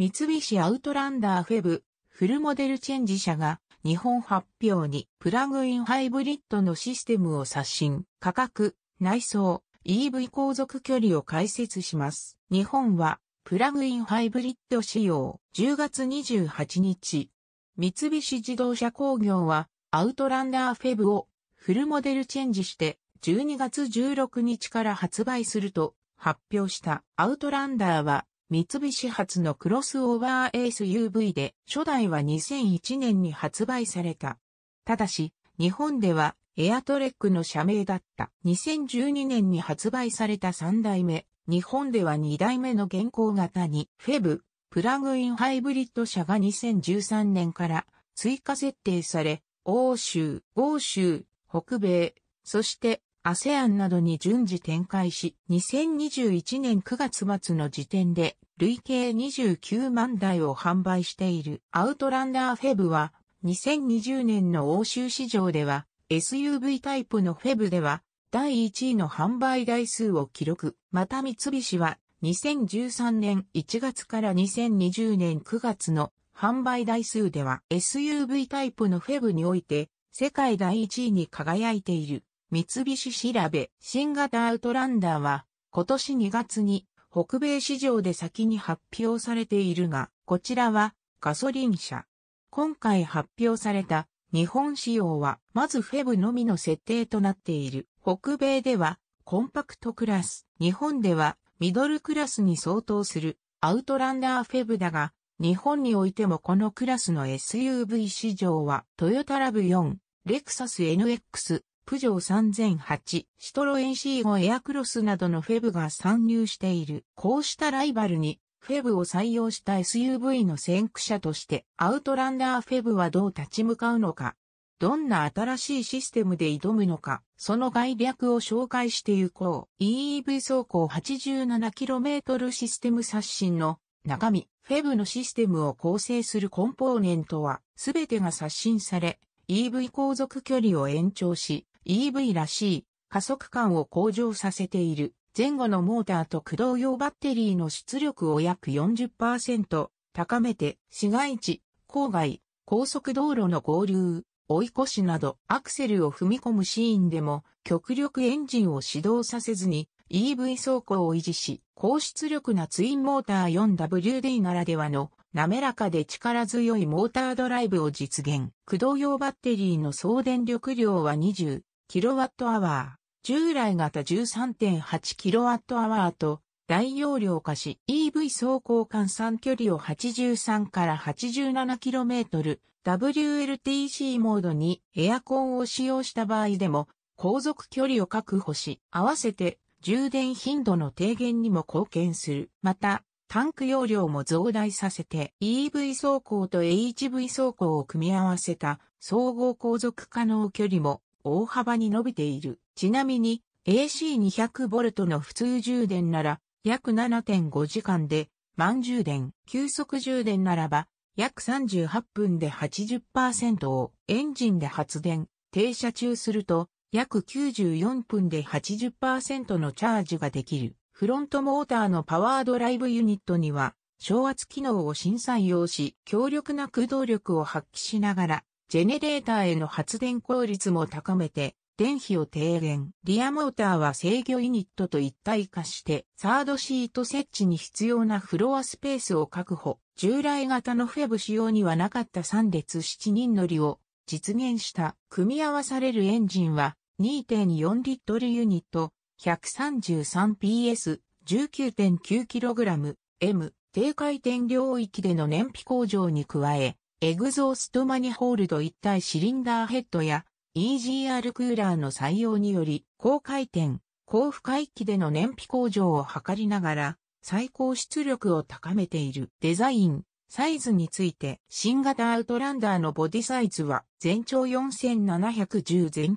三菱アウトランダーフェブ、フルモデルチェンジ社が日本発表にプラグインハイブリッドのシステムを刷新、価格、内装、EV 航続距離を解説します。日本はプラグインハイブリッド仕様10月28日。三菱自動車工業はアウトランダーフェブをフルモデルチェンジして12月16日から発売すると発表したアウトランダーは三菱発のクロスオーバーエース u v で、初代は2001年に発売された。ただし、日本ではエアトレックの社名だった。2012年に発売された3代目、日本では2代目の現行型に、フェブ、プラグインハイブリッド車が2013年から追加設定され、欧州、欧州、北米、そして ASEAN などに順次展開し、2021年9月末の時点で、累計29万台を販売しているアウトランダーフェブは、2020年の欧州市場では、SUV タイプのフェブでは、第1位の販売台数を記録。また三菱は、2013年1月から2020年9月の販売台数では SUV タイプのフェブにおいて世界第1位に輝いている。三菱調べ。新型アウトランダーは、今年2月に北米市場で先に発表されているが、こちらはガソリン車。今回発表された日本仕様は、まずフェブのみの設定となっている。北米ではコンパクトクラス、日本ではミドルクラスに相当するアウトランダーフェブだが、日本においてもこのクラスの SUV 市場はトヨタラブ4、レクサス NX、プジョー3008、シトロエン C5 エアクロスなどのフェブが参入している。こうしたライバルに、フェブを採用した SUV の先駆者として、アウトランダーフェブはどう立ち向かうのか。どんな新しいシステムで挑むのか、その概略を紹介していこう。EEV 走行 87km システム刷新の中身、フェブのシステムを構成するコンポーネントは、すべてが刷新され、EV 航続距離を延長し、EV らしい加速感を向上させている前後のモーターと駆動用バッテリーの出力を約40%高めて市街地、郊外、高速道路の合流、追い越しなどアクセルを踏み込むシーンでも極力エンジンを始動させずに EV 走行を維持し、高出力なツインモーター 4WD ならではの滑らかで力強いモータードライブを実現。駆動用バッテリーの総電力量は20キロワットアワー。従来型1 3 8 k w ーと大容量化し EV 走行換算距離を83から 87km、WLTC モードにエアコンを使用した場合でも航続距離を確保し、合わせて充電頻度の低減にも貢献する。また、タンク容量も増大させて EV 走行と HV 走行を組み合わせた総合航続可能距離も大幅に伸びている。ちなみに AC200V の普通充電なら約7.5時間で満充電、急速充電ならば約38分で80%をエンジンで発電、停車中すると約94分で80%のチャージができる。フロントモーターのパワードライブユニットには、昇圧機能を新採用し、強力な駆動力を発揮しながら、ジェネレーターへの発電効率も高めて、電費を低減。リアモーターは制御ユニットと一体化して、サードシート設置に必要なフロアスペースを確保。従来型のフェブ仕様にはなかった3列7人乗りを実現した。組み合わされるエンジンは2.4リットルユニット、133PS、19.9kg、M、低回転領域での燃費向上に加え、エグゾーストマニホールド一体シリンダーヘッドや EGR クーラーの採用により、高回転、高負荷域での燃費向上を図りながら、最高出力を高めているデザイン、サイズについて、新型アウトランダーのボディサイズは、全長4710全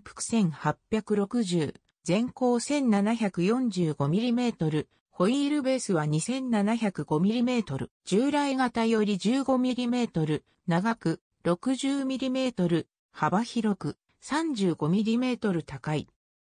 幅1860、全高 1745mm、ホイールベースは 2705mm、従来型より 15mm、長く 60mm、幅広く 35mm 高い。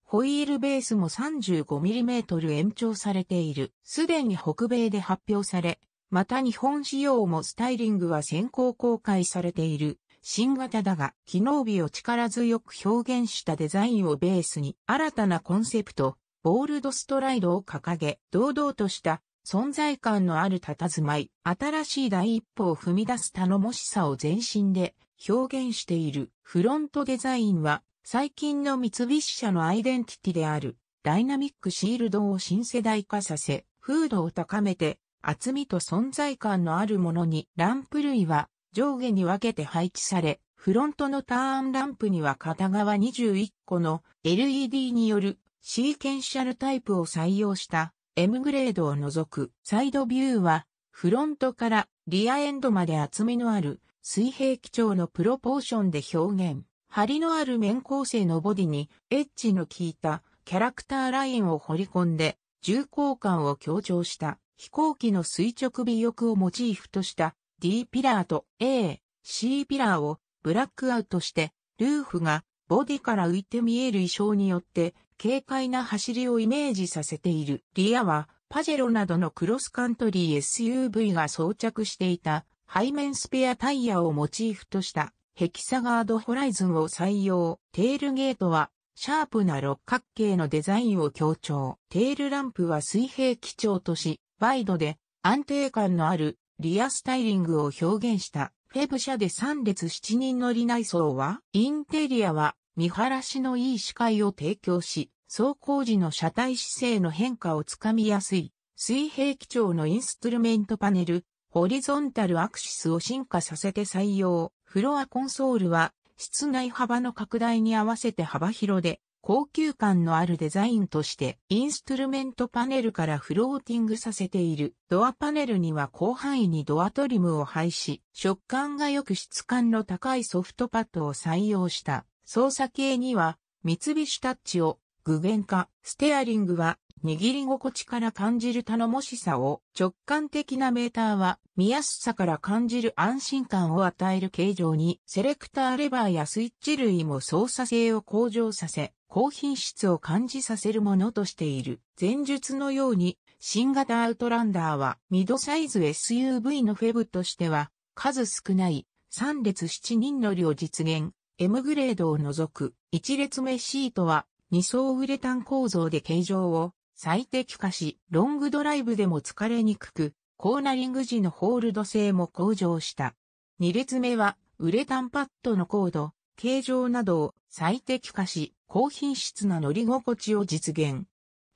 ホイールベースも 35mm 延長されている。すでに北米で発表され、また日本仕様もスタイリングは先行公開されている。新型だが、機能美を力強く表現したデザインをベースに新たなコンセプト、ボールドストライドを掲げ、堂々とした存在感のある佇まい、新しい第一歩を踏み出す頼もしさを全身で表現している。フロントデザインは最近の三菱社のアイデンティティであるダイナミックシールドを新世代化させ、風土を高めて厚みと存在感のあるものにランプ類は上下に分けて配置され、フロントのターンランプには片側21個の LED によるシーケンシャルタイプを採用した M グレードを除くサイドビューはフロントからリアエンドまで厚みのある水平基調のプロポーションで表現。張りのある面構成のボディにエッジの効いたキャラクターラインを彫り込んで重厚感を強調した飛行機の垂直尾翼をモチーフとした D ピラーと A、C ピラーをブラックアウトしてルーフがボディから浮いて見える衣装によって軽快な走りをイメージさせている。リアは、パジェロなどのクロスカントリー SUV が装着していた背面スペアタイヤをモチーフとしたヘキサガードホライズンを採用。テールゲートはシャープな六角形のデザインを強調。テールランプは水平基調とし、ワイドで安定感のあるリアスタイリングを表現した。フェブ社で3列7人乗り内装は、インテリアは見晴らしのいい視界を提供し、走行時の車体姿勢の変化をつかみやすい、水平基調のインストゥルメントパネル、ホリゾンタルアクシスを進化させて採用。フロアコンソールは、室内幅の拡大に合わせて幅広で、高級感のあるデザインとして、インストゥルメントパネルからフローティングさせている。ドアパネルには広範囲にドアトリムを配し、食感が良く質感の高いソフトパッドを採用した。操作系には三菱タッチを具現化、ステアリングは握り心地から感じる頼もしさを、直感的なメーターは見やすさから感じる安心感を与える形状に、セレクターレバーやスイッチ類も操作性を向上させ、高品質を感じさせるものとしている。前述のように、新型アウトランダーはミドサイズ SUV のフェブとしては、数少ない3列7人乗りを実現。M グレードを除く1列目シートは2層ウレタン構造で形状を最適化し、ロングドライブでも疲れにくく、コーナリング時のホールド性も向上した。2列目はウレタンパッドの高度、形状などを最適化し、高品質な乗り心地を実現。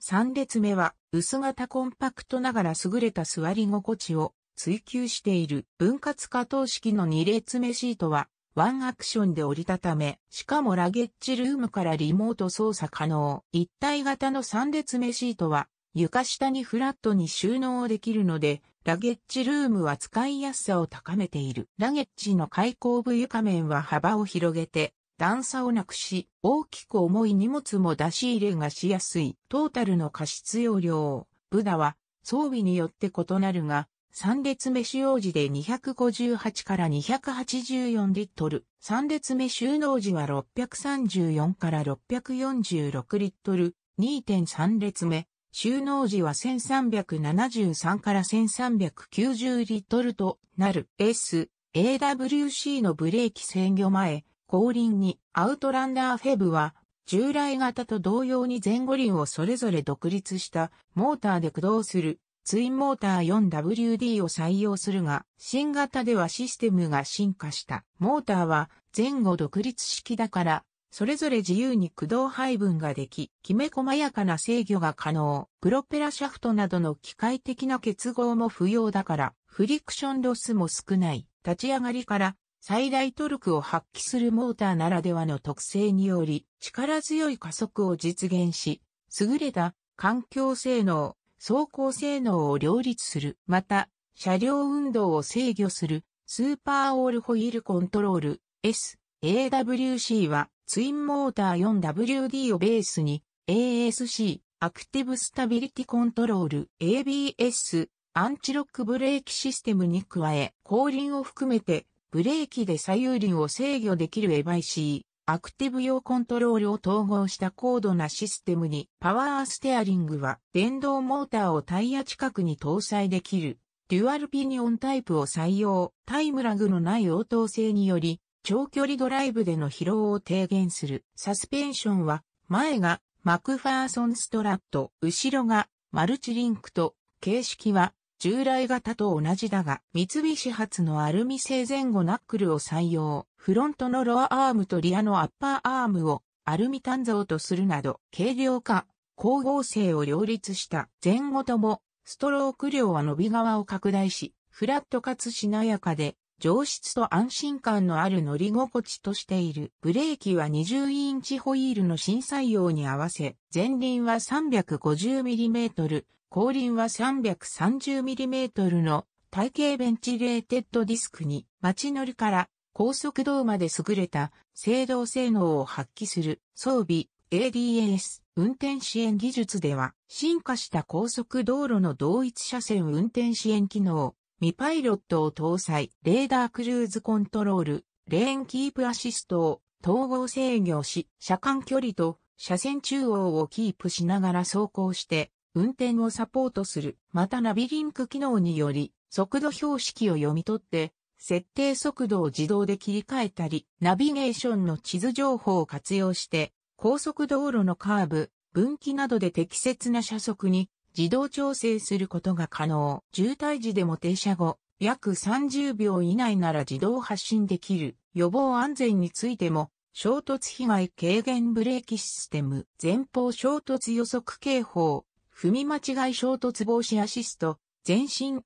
3列目は薄型コンパクトながら優れた座り心地を追求している分割可動式の2列目シートはワンアクションで折りたため、しかもラゲッジルームからリモート操作可能。一体型の3列目シートは、床下にフラットに収納できるので、ラゲッジルームは使いやすさを高めている。ラゲッジの開口部床面は幅を広げて、段差をなくし、大きく重い荷物も出し入れがしやすい。トータルの過失容量、ブダは装備によって異なるが、三列目収納時で258から284リットル、三列目収納時は634から646リットル、2.3列目、収納時は1373から1390リットルとなる S、AWC のブレーキ制御前、後輪にアウトランダーフェブは従来型と同様に前後輪をそれぞれ独立したモーターで駆動するツインモーター 4WD を採用するが、新型ではシステムが進化した。モーターは前後独立式だから、それぞれ自由に駆動配分ができ、きめ細やかな制御が可能。プロペラシャフトなどの機械的な結合も不要だから、フリクションロスも少ない。立ち上がりから最大トルクを発揮するモーターならではの特性により、力強い加速を実現し、優れた環境性能、走行性能を両立する。また、車両運動を制御する、スーパーオールホイールコントロール、S、AWC は、ツインモーター 4WD をベースに、ASC、アクティブスタビリティコントロール、ABS、アンチロックブレーキシステムに加え、後輪を含めて、ブレーキで左右輪を制御できるエ v i c アクティブ用コントロールを統合した高度なシステムにパワーステアリングは電動モーターをタイヤ近くに搭載できるデュアルピニオンタイプを採用タイムラグのない応答性により長距離ドライブでの疲労を低減するサスペンションは前がマクファーソンストラット後ろがマルチリンクと形式は従来型と同じだが三菱発のアルミ製前後ナックルを採用フロントのロアアームとリアのアッパーアームをアルミ鍛造とするなど軽量化、光合成を両立した前後ともストローク量は伸び側を拡大し、フラットかつしなやかで上質と安心感のある乗り心地としている。ブレーキは20インチホイールの新採用に合わせ、前輪は 350mm、後輪は 330mm の体型ベンチレーテッドディスクに、街乗りから高速道まで優れた制動性能を発揮する装備 ADAS 運転支援技術では進化した高速道路の同一車線運転支援機能ミパイロットを搭載レーダークルーズコントロールレーンキープアシストを統合制御し車間距離と車線中央をキープしながら走行して運転をサポートする。またナビリンク機能により速度標識を読み取って設定速度を自動で切り替えたり、ナビゲーションの地図情報を活用して、高速道路のカーブ、分岐などで適切な車速に自動調整することが可能。渋滞時でも停車後、約30秒以内なら自動発進できる。予防安全についても、衝突被害軽減ブレーキシステム、前方衝突予測警報、踏み間違い衝突防止アシスト、全身後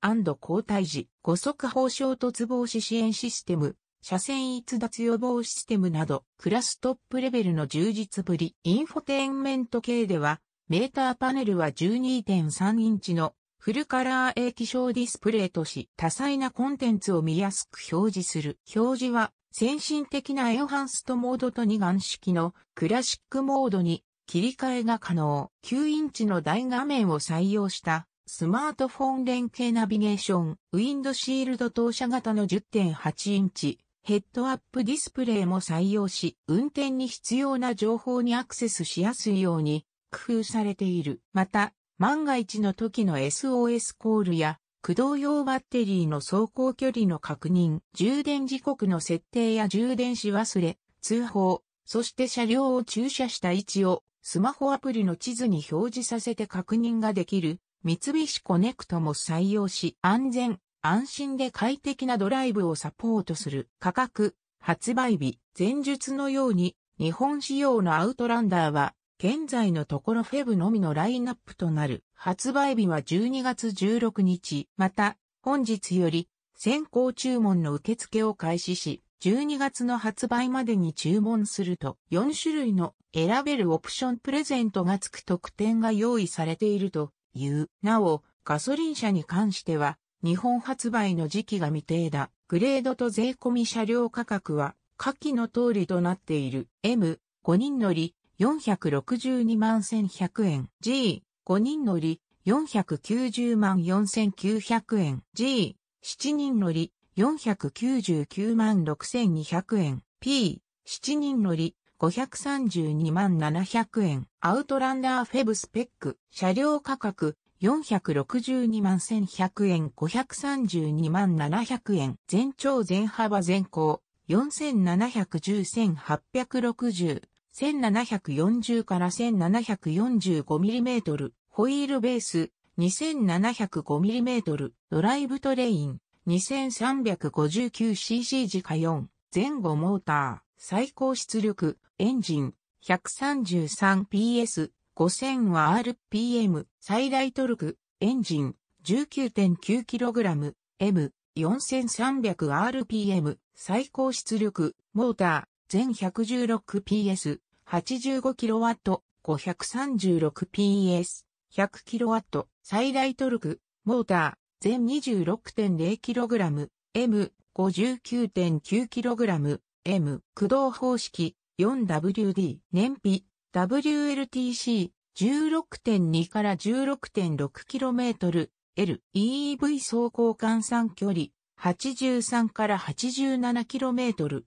退時、五速砲衝突防止支援システム、車線逸脱予防システムなど、クラストップレベルの充実ぶり。インフォテインメント系では、メーターパネルは12.3インチのフルカラー液晶ディスプレイとし、多彩なコンテンツを見やすく表示する。表示は、先進的なエンハンストモードと二眼式のクラシックモードに切り替えが可能。9インチの大画面を採用したスマートフォン連携ナビゲーション、ウィンドシールド投射型の10.8インチ、ヘッドアップディスプレイも採用し、運転に必要な情報にアクセスしやすいように工夫されている。また、万が一の時の SOS コールや、駆動用バッテリーの走行距離の確認、充電時刻の設定や充電し忘れ、通報、そして車両を駐車した位置をスマホアプリの地図に表示させて確認ができる三菱コネクトも採用し、安全、安心で快適なドライブをサポートする価格、発売日、前述のように、日本仕様のアウトランダーは、現在のところフェブのみのラインナップとなる、発売日は12月16日、また、本日より、先行注文の受付を開始し、12月の発売までに注文すると、4種類の選べるオプションプレゼントが付く特典が用意されているという。なお、ガソリン車に関しては、日本発売の時期が未定だ。グレードと税込み車両価格は、下記の通りとなっている。M、5人乗り、462万1100円。G、5人乗り、490万4900円。G、7人乗り、499万6200円。P、7人乗り、532万700円。アウトランダーフェブスペック。車両価格462万1100円。532万700円。全長全幅全高。4710-1860。1740から1745ミリホイールベース2705ミリドライブトレイン 2359cc 自家4。前後モーター、最高出力、エンジン、133PS、5000は RPM、最大トルク、エンジン、19.9kg、M、4300rpm、最高出力、モーター、全 116PS、85kW、536PS、100kW、最大トルク、モーター、全 26.0kg、M、59.9kg、M、駆動方式、4WD、燃費、WLTC、16.2から 16.6km、L、EEV 走行換算距離、83から 87km、